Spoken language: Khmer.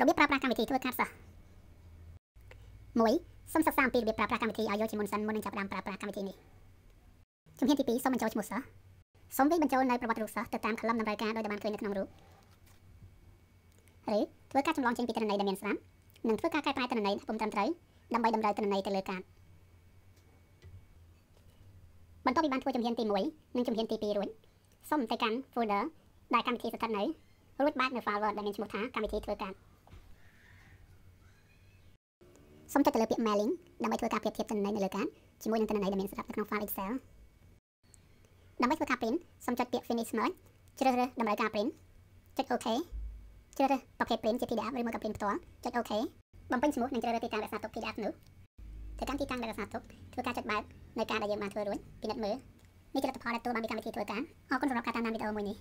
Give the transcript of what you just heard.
របៀបប្រើប្រាស់កម្មវិធីធ្វើការសិស្ស1សូមសិក្សាអំពីរបៀបប្រើប្រាស់កម្មវិធីឲ្យយល់ជាមុនសិនមុននឹងចាប់ផ្ដើមប្រើប្រាស់កម្មវិធីនេះជំហានទី2សូមបញ្ចូលឈ្មោះសិស្សសូមវិបញ្ចូលនៅប្រវត្តិរូបសិស្សទៅតាម column តម្រូវការដោយដែលបានឃើញនៅក្នុងរូបឬធ្វើការចម្លងចេញពីទិន្នន័យដែលមានស្រាប់និងធ្វើការកែប្រែទិន្នន័យពុំត្រឹមត្រូវដើម្បីតម្រូវទិន្នន័យទៅលើកាតបន្ទាប់ពីបានធ្វើជំហានទី1និងជំហានទី2រួចសូមទៅកាន់ folder ដែលកម្មវិធីស្ថិតនៅរួចបាចនៅ file Word ដែលមានឈ្មោះថាកម្មវិធីធ្វើការសូមចុចទៅលើពាក្យ mailing ដើម្បីធ្វើការប្រៀបធៀបទិន្នន័យនៅលើកាតជាមួយនឹងទិន្នន័យដែលមានស្រាប់នៅក្នុង file Excel ដើម្បីធ្វើការ print សូមចុចពាក្យ finish merge ជ្រើសរើសតម្រូវការ print ចុច OK ជ្រើសរើសប្រភេទ print ជា PDF ឬមកក៏ print ផ្ទាល់ចុច OK បំពេញឈ្មោះនិងជ្រើសរើសទីតាំងរក្សាទុក PDF នោះធ្វើការទីតាំងដែលរក្សាទុកធ្វើការចុចបើកនៅការដែលយើងបានធ្វើរួចពិនិត្យមើលនេះជាលទ្ធផលដែលទទួលបានពីកម្មវិធីធ្វើការអរគុណសម្រាប់ការតាមដានវីដេអូមួយនេះ